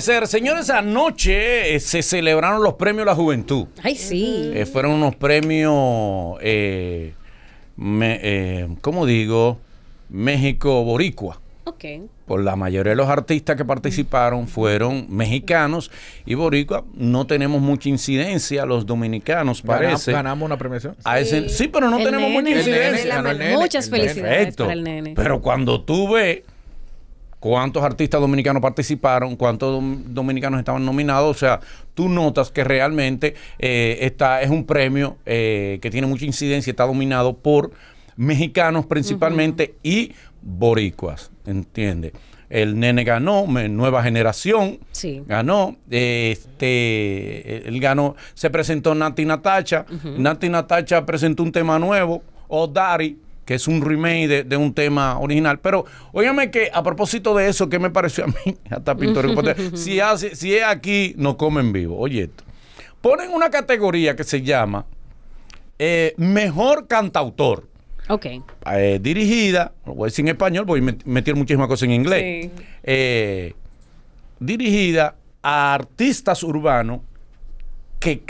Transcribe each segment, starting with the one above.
Señores, anoche eh, se celebraron los premios La Juventud. Ay, sí. Eh, fueron unos premios, como eh, ¿cómo digo? México Boricua. Ok. Por la mayoría de los artistas que participaron fueron mexicanos y boricua. No tenemos mucha incidencia los dominicanos, parece. Ganamos una premiación. sí. pero no tenemos mucha incidencia. Muchas felicidades el nene. Pero cuando tú ves cuántos artistas dominicanos participaron, cuántos dominicanos estaban nominados. O sea, tú notas que realmente eh, es un premio eh, que tiene mucha incidencia, está dominado por mexicanos principalmente y boricuas, ¿entiendes? El nene ganó, Nueva Generación sí. ganó, este, él ganó, se presentó Nati Natacha, Nati Natacha presentó un tema nuevo, Odari, que es un remake de, un tema original. Pero óyame que a propósito de eso, ¿qué me pareció a mí? Hasta pintorio. si, hace, si es aquí, no comen vivo. Oye, ponen una categoría que se llama eh, Mejor Cantautor. Ok. Eh, dirigida, lo voy a decir en español, voy a meter muchísimas cosas en inglés. Eh, dirigida a artistas urbanos que,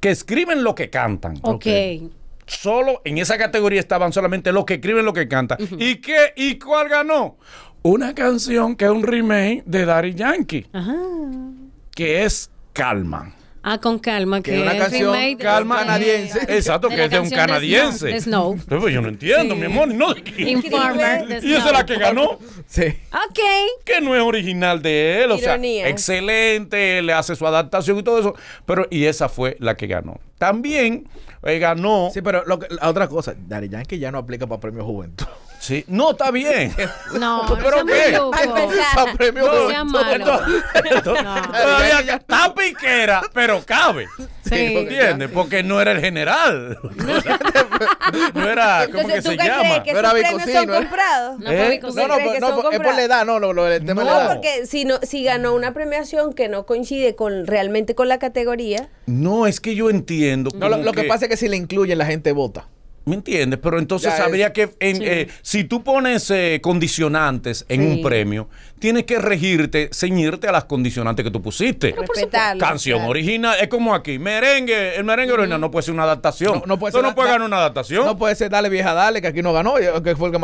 que escriben lo que cantan. Ok. okay. Solo en esa categoría estaban solamente los que escriben lo que cantan. ¿Y qué? ¿Y cuál ganó? Una canción que es un remake de Daddy Yankee. Que es Calma. Ah, con calma, que, es una canción calma canadiense. Exacto, que es de un canadiense. Snow. Pues, yo no entiendo, mi amor, no Y esa es la que ganó. Sí. Ok. Que no es original de él, o sea, excelente, le hace su adaptación y todo eso, pero y esa fue la que ganó. También eh, ganó. Sí, pero la otra cosa, Dari que ya no aplica para premio Juventud. Sí. No, está bien. No, pero no qué? premio no, sea malo. Todavía está piquera, pero cabe. Sí. ¿Entiendes? Porque no era el general. no era, ¿cómo que se llama? Que no era son ¿eh? comprados? no, ¿Eh? no, no, no, es por la edad, no, lo, tema porque si, no, si ganó una premiación que no coincide con realmente con la categoría. No, es que yo entiendo. No, lo, lo que pasa es que si le incluyen, la gente vota. ¿Me entiendes? Pero entonces sabría que, eh, si tú pones eh, condicionantes en un premio, tienes que regirte, ceñirte a las condicionantes que tú pusiste. Canción original, es como aquí, merengue, el merengue original no puede ser una adaptación. No, no puede, ganar una adaptación. No puede ser Dale Vieja Dale, que aquí no ganó, eh,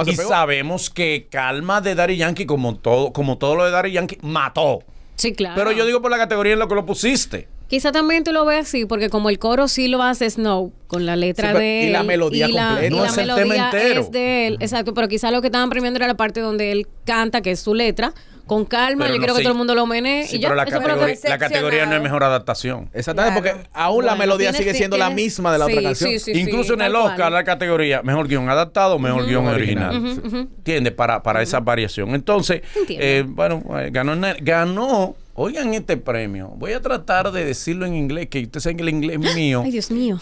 y sabemos que Calma de Daddy Yankee, como todo, como todo lo de Daddy Yankee, mató. Sí, claro. Pero yo digo por la categoría en lo que lo pusiste. Quizá también tú lo ves así, porque como el coro sí lo hace Snow, con la letra de. Y la melodía completa. no la es melodía es de él. Exacto, pero quizá lo que estaban premiando era la parte donde él canta, que es su letra. Con calma, yo quiero creo que todo el mundo lo mene. pero la, categoría, no es mejor adaptación. Exactamente, porque aún la melodía sigue siendo la misma de la otra canción. Incluso en el Oscar, la categoría mejor guión adaptado, mejor guión original. ¿Entiendes? Para, para esa variación. Entonces, eh, bueno, eh, ganó, ganó Oigan este premio. Voy a tratar de decirlo en inglés, que ustedes saben que el inglés mío,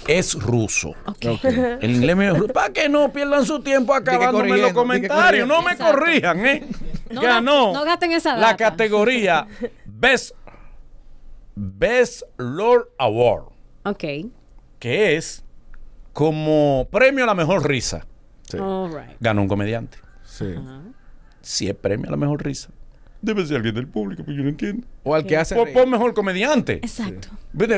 es ruso. El inglés mío es ruso. Para que no pierdan su tiempo acabándome en los comentarios. No me corrijan, ¿eh? No, Ganó no gasten esa la categoría Best, Best Lord Award. Ok. Que es como premio a la mejor risa. Sí. Ganó un comediante. Sí. Sí, Si es premio a la mejor risa. Debe ser alguien del público, pues yo no entiendo. O al que hace. Pon, mejor comediante. Exacto.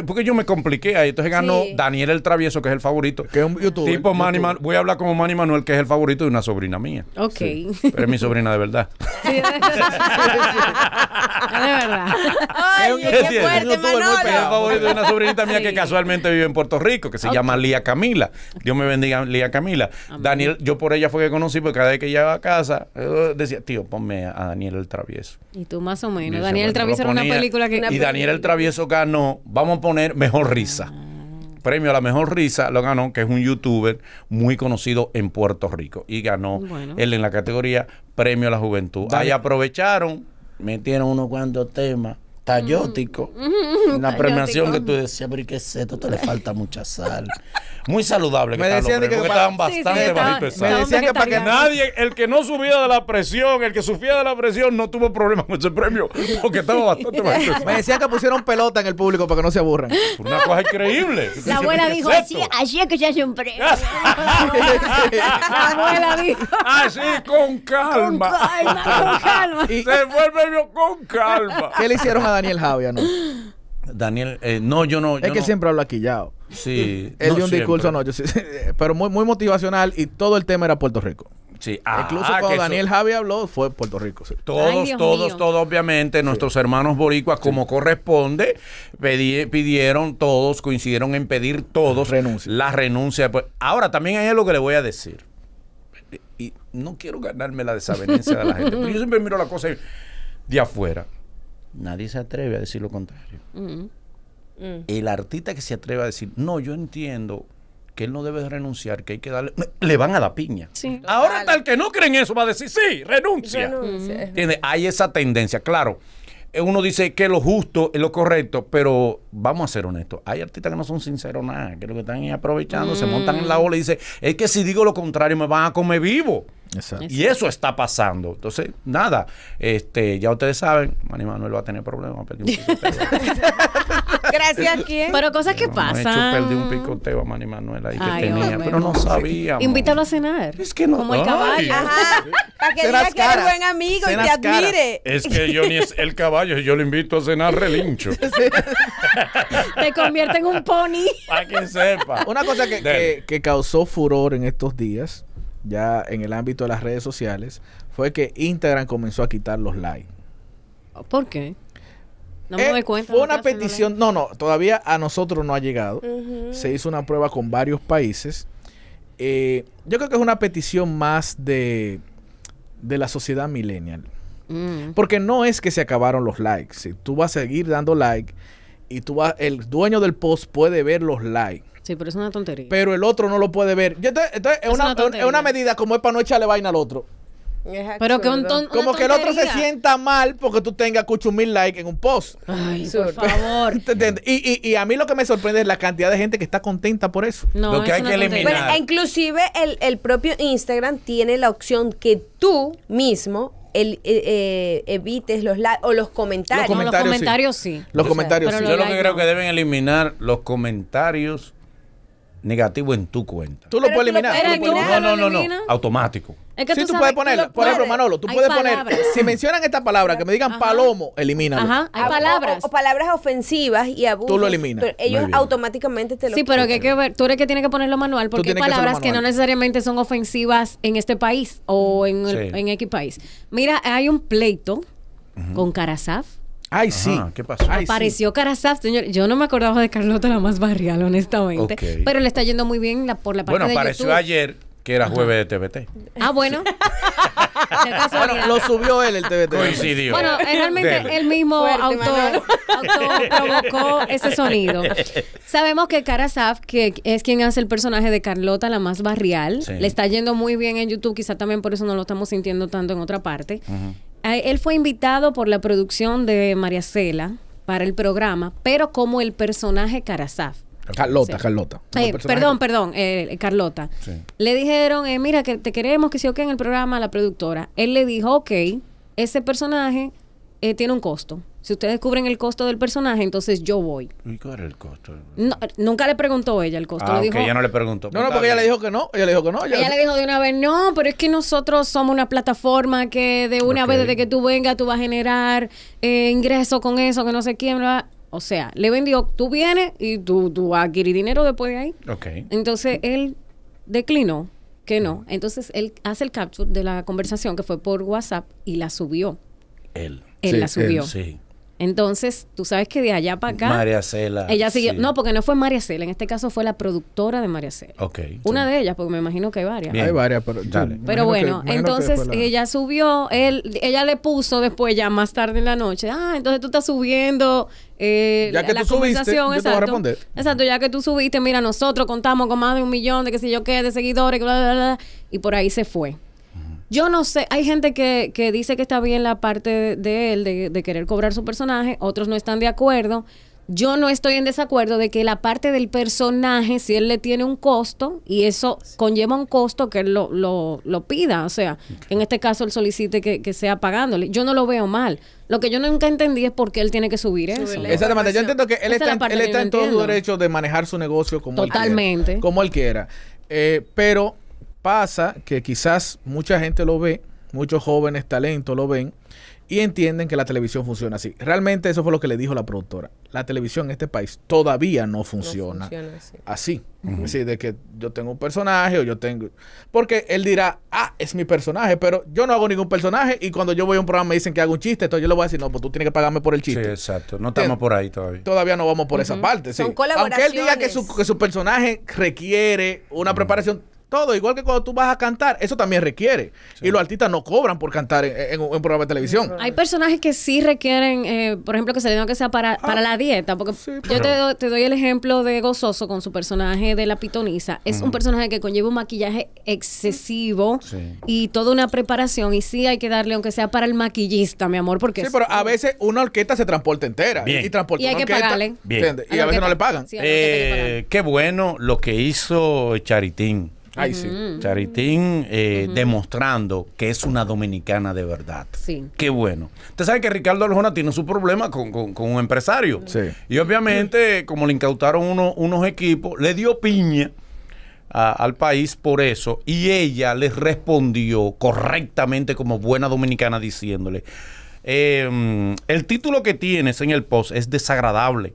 Porque yo me compliqué ahí. Entonces ganó Daniel el Travieso, que es el favorito. Que es un youtuber, Tipo Manny Manuel Voy a hablar como Manny Manuel, que es el favorito de una sobrina mía. Ok. Pero es mi sobrina de verdad. de verdad. Es qué es favorito de una sobrinita mía que casualmente vive en Puerto Rico, que se llama Lía Camila. Dios me bendiga, Lía Camila. Daniel, yo por ella fue que conocí, porque cada vez que llegaba a casa, eh, decía, tío, ponme a Daniel el Travieso. Y tú más o menos. Daniel el Travieso y Daniel el Travieso ganó, vamos a poner, Mejor Risa. Premio a la Mejor Risa lo ganó, que es un youtuber muy conocido en Puerto Rico. Y ganó él en la categoría Premio a la Juventud. Ahí aprovecharon, metieron unos cuantos temas Mm. Una premiación que tú decías, pero ¿y qué es esto? Te le falta mucha sal. Muy saludable que me decían que, estaban bastante sí, de sal. Me decían que para que nadie, el que no subía de la presión, el que sufría de la presión, no tuvo problema con ese premio porque estaba bastante bajito. me decían que pusieron pelota en el público para que no se aburran. Una cosa increíble. La abuela dijo, así, es que se hace un premio. la abuela dijo. Así, con calma. Con calma, con calma. Se fue el premio con calma. ¿Qué le hicieron a Daniel Javier no? Daniel, eh, no, yo no. es que siempre habla aquí Sí. Él dio un discurso, no, sí, pero muy, muy motivacional y todo el tema era Puerto Rico. Sí. Ah, Incluso cuando Daniel Javier habló fue Puerto Rico. Todos, todos, todos, obviamente, nuestros hermanos boricuas, como corresponde, pidieron todos, coincidieron en pedir todos renuncia. la renuncia. Pues, ahora, también hay algo que le voy a decir. Y no quiero ganarme la desavenencia de la gente, pero yo siempre miro la cosa de afuera nadie se atreve a decir lo contrario. El artista que se atreve a decir, no, yo entiendo que él no debe renunciar, que hay que darle, le van a la piña. Ahora Ahora tal que no creen eso va a decir, sí, renuncia. Hay esa tendencia, claro. Eh, uno dice que lo justo es lo correcto, pero vamos a ser honestos. Hay artistas que no son sinceros nada, que lo que están aprovechando, se montan en la mm. ola y dicen, es que si digo lo contrario me van a comer vivo. Exacto. Y eso está pasando. Entonces, nada, este, ya ustedes saben, Mani Manuel va a tener problemas. Gracias, a ¿quién? Pero cosas que pasan. perdí un picoteo a Manny Manuel ahí tenía, pero no sabía. Invítalo a cenar. Es que no. Como el caballo. Para que diga que eres buen amigo y te admire. Es que yo ni es el caballo, yo lo invito a cenar relincho. te convierte en un pony. Para quien sepa. Una cosa que causó furor en estos días ya en el ámbito de las redes sociales, fue que Instagram comenzó a quitar los likes. ¿Por qué? No me eh, doy cuenta. Fue una petición, no, no, todavía a nosotros no ha llegado. Se hizo una prueba con varios países. Eh, yo creo que es una petición más de, de la sociedad millennial. Mm. Porque no es que se acabaron los likes. Si tú vas a seguir dando like y tú vas, el dueño del post puede ver los likes. Sí, pero es una tontería. Pero el otro no lo puede ver. es, una, medida como es para no echarle vaina al otro. Pero que Como que el otro se sienta mal porque tú tengas cucho mil likes en un post. Ay, por favor. Y, a mí lo que me sorprende es la cantidad de gente que está contenta por eso. lo que hay que eliminar. E inclusive el, propio Instagram tiene la opción que tú mismo el, eh, eh, evites los likes o los comentarios. Los comentarios, los comentarios sí. Los comentarios sí. Yo lo que creo que deben eliminar los comentarios negativo en tu cuenta. Tú lo puedes eliminar. No, no, no, no. Automático. sí, tú, puedes ponerlo, Por ejemplo, Manolo, tú puedes poner. Si mencionan esta palabra, que me digan palomo, elimínalo. Ajá, hay palabras. O, palabras ofensivas y abusos. Tú lo eliminas. ellos automáticamente te lo Sí, pero que, que tú eres que tiene que ponerlo manual, porque hay palabras que, no necesariamente son ofensivas en este país o en, en X país. Mira, hay un pleito con Carasaf Ay, sí. ¿Qué pasó? Apareció Carasaf, señor. Yo no me acordaba de Carlota la más barrial, honestamente. Pero le está yendo muy bien por la parte bueno, de Bueno, apareció ayer que era jueves de TVT. Ah, bueno. bueno lo subió él el TVT. Coincidió. Bueno, eh, realmente el mismo autor provocó ese sonido. Sabemos que Carasaf, que es quien hace el personaje de Carlota, la más barrial, le está yendo muy bien en YouTube, quizá también por eso no lo estamos sintiendo tanto en otra parte. Ajá. Él fue invitado por la producción de María Cela para el programa, pero como el personaje Carazaf. Carlota, Carlota. Eh, perdón, perdón, eh, Carlota. Le dijeron, eh, mira, que te queremos, que se en el programa, la productora. Él le dijo, ok, ese personaje eh, tiene un costo. Si ustedes cubren el costo del personaje, entonces yo voy. cuál era el costo? nunca le preguntó ella el costo. Ah, le dijo, ella no le preguntó. No, no, porque ella le dijo que no. Ella le dijo que no. Ella, le dijo de una vez, no, pero es que nosotros somos una plataforma que de una vez desde que tú vengas tú vas a generar eh, ingresos con eso, que no sé quién, va. O sea, le vendió, tú vienes y tú, tú vas a adquirir dinero después de ahí. Ok. Entonces él declinó que no. Mm. Entonces él hace el capture de la conversación que fue por WhatsApp y la subió. Él. Él la subió. sí. Entonces, tú sabes que de allá para acá. María Cela. Ella siguió. No, porque no fue María Cela. En este caso fue la productora de María Cela. Ok. Una de ellas, porque me imagino que hay varias. Hay varias, pero. Dale. Pero bueno, entonces ella subió. ella le puso después, ya más tarde en la noche. Ah, entonces tú estás subiendo. la conversación, exacto, ya que tú subiste, mira, nosotros contamos con más de un millón de que sé yo qué, de seguidores, bla, bla, bla. Y por ahí se fue. Yo no sé, hay gente que, dice que está bien la parte de, él, de, querer cobrar su personaje, otros no están de acuerdo. Yo no estoy en desacuerdo de que la parte del personaje, si él le tiene un costo, y eso conlleva un costo que él lo, pida, o sea, en este caso él solicite que, sea pagándole. Yo no lo veo mal. Lo que yo nunca entendí es por qué él tiene que subir eso. Exactamente, yo entiendo que él está, él está en todo su derecho de manejar su negocio como él quiera. Totalmente. Como él quiera. Eh, pero pasa que quizás mucha gente lo ve, muchos jóvenes talentos lo ven y entienden que la televisión funciona así. Realmente eso fue lo que le dijo la productora. La televisión en este país todavía no funciona, así. así. de que yo tengo un personaje o yo tengo... Porque él dirá, ah, es mi personaje, pero yo no hago ningún personaje y cuando yo voy a un programa me dicen que hago un chiste, entonces yo le voy a decir, no, pues tú tienes que pagarme por el chiste. Sí, exacto. No estamos por ahí todavía. Todavía no vamos por esa parte. Aunque él diga que su, que su personaje requiere una preparación, todo, igual que cuando tú vas a cantar, eso también requiere. Y los artistas no cobran por cantar en, un programa de televisión. Hay personajes que sí requieren, eh, por ejemplo, que se le diga que sea para, ah, para la dieta. Porque yo te, te, doy el ejemplo de Gozoso con su personaje de la pitonisa. Es un personaje que conlleva un maquillaje excesivo y toda una preparación. Y sí hay que darle, aunque sea para el maquillista, mi amor, porque... Sí, pero a veces una orquesta se transporta entera. Y, transporta hay que pagarle. Y a, veces no le pagan. Eh, qué bueno lo que hizo Charitín Ay, sí. Charitín eh, demostrando que es una dominicana de verdad. Sí. Qué bueno. Usted sabe que Ricardo Arjona tiene su problema con, un empresario. Sí. Y obviamente, como le incautaron unos equipos, le dio piña. al país por eso y ella les respondió correctamente como buena dominicana diciéndole, em, el título que tienes en el post es desagradable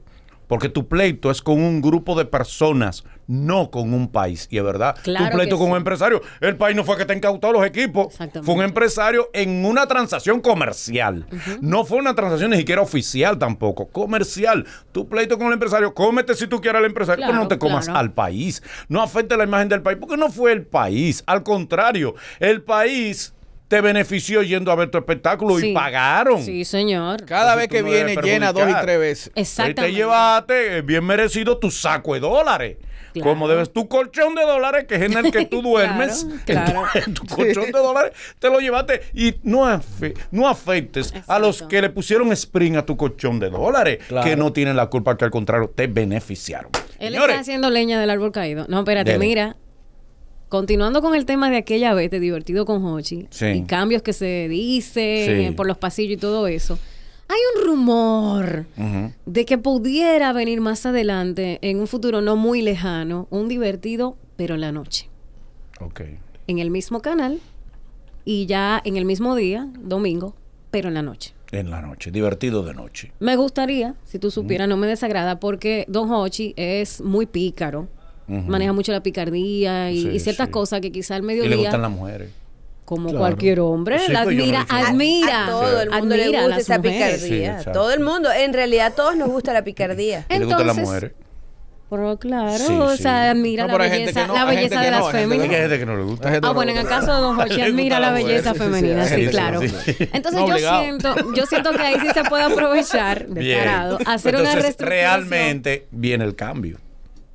porque tu pleito es con un grupo de personas, no con un país. Y es verdad, tu pleito con un empresario. El país no fue que te incautó los equipos. Fue un empresario en una transacción comercial. No fue una transacción ni siquiera oficial tampoco. Comercial. Tu pleito con el empresario, cómete si tú quieres al empresario, pero no te comas al país. No afecte la imagen del país, porque no fue el país. Al contrario, el país te benefició yendo a ver tu espectáculo y pagaron. Sí, señor. Cada vez que viene llena dos y tres veces. Exactamente. Y te llevaste eh, bien merecido tu saco de dólares. Como debes tu colchón de dólares, que es en el que tú duermes, Tu, colchón de dólares, te lo llevaste y no, no afectes a los que le pusieron spring a tu colchón de dólares, que no tienen la culpa, que al contrario te beneficiaron. Él está haciendo leña del árbol caído. No, espérate, mira, Continuando con el tema de aquella vez de divertido con Hochi y cambios que se dicen por los pasillos y todo eso, hay un rumor de que pudiera venir más adelante, en un futuro no muy lejano, un divertido, pero en la noche. Ok. En el mismo canal y ya en el mismo día, domingo, pero en la noche. En la noche, divertido de noche. Me gustaría, si tú supieras, no me desagrada, porque Don Hochi es muy pícaro maneja mucho la picardía y, ciertas cosas que quizá al mediodía... Y le gustan las mujeres. Como cualquier hombre, la pues, admira, admira. todo el mundo le gusta esa picardía. todo el mundo, en realidad a todos nos gusta la picardía. le gustan las mujeres. Pero claro, o sea, admira la belleza, la belleza de las femeninas Hay gente que no le gusta. Gente ah, bueno, en el caso de Don Jorge, admira la, belleza femenina, sí, claro. Entonces yo siento, yo siento que ahí sí se puede aprovechar, de hacer una reestructuración. Realmente viene el cambio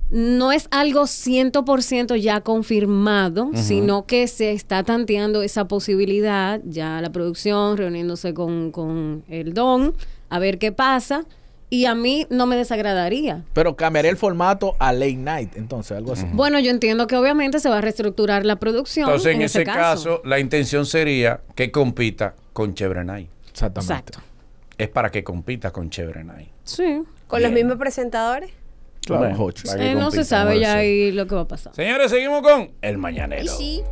no es algo 100% ya confirmado, sino que se está tanteando esa posibilidad, ya la producción reuniéndose con, el don, a ver qué pasa. Y a mí no me desagradaría. Pero cambiaré el formato a late night, entonces, algo así. Bueno, yo entiendo que obviamente se va a reestructurar la producción. Entonces, en, ese, caso, la intención sería que compita con Chevrenay. Exactamente. Exacto. Es para que compita con Chevrenay. Sí. ¿Con los mismos presentadores? Eh, no, se sabe ya lo que va a pasar. Señores, seguimos con El Mañanero. Y sí.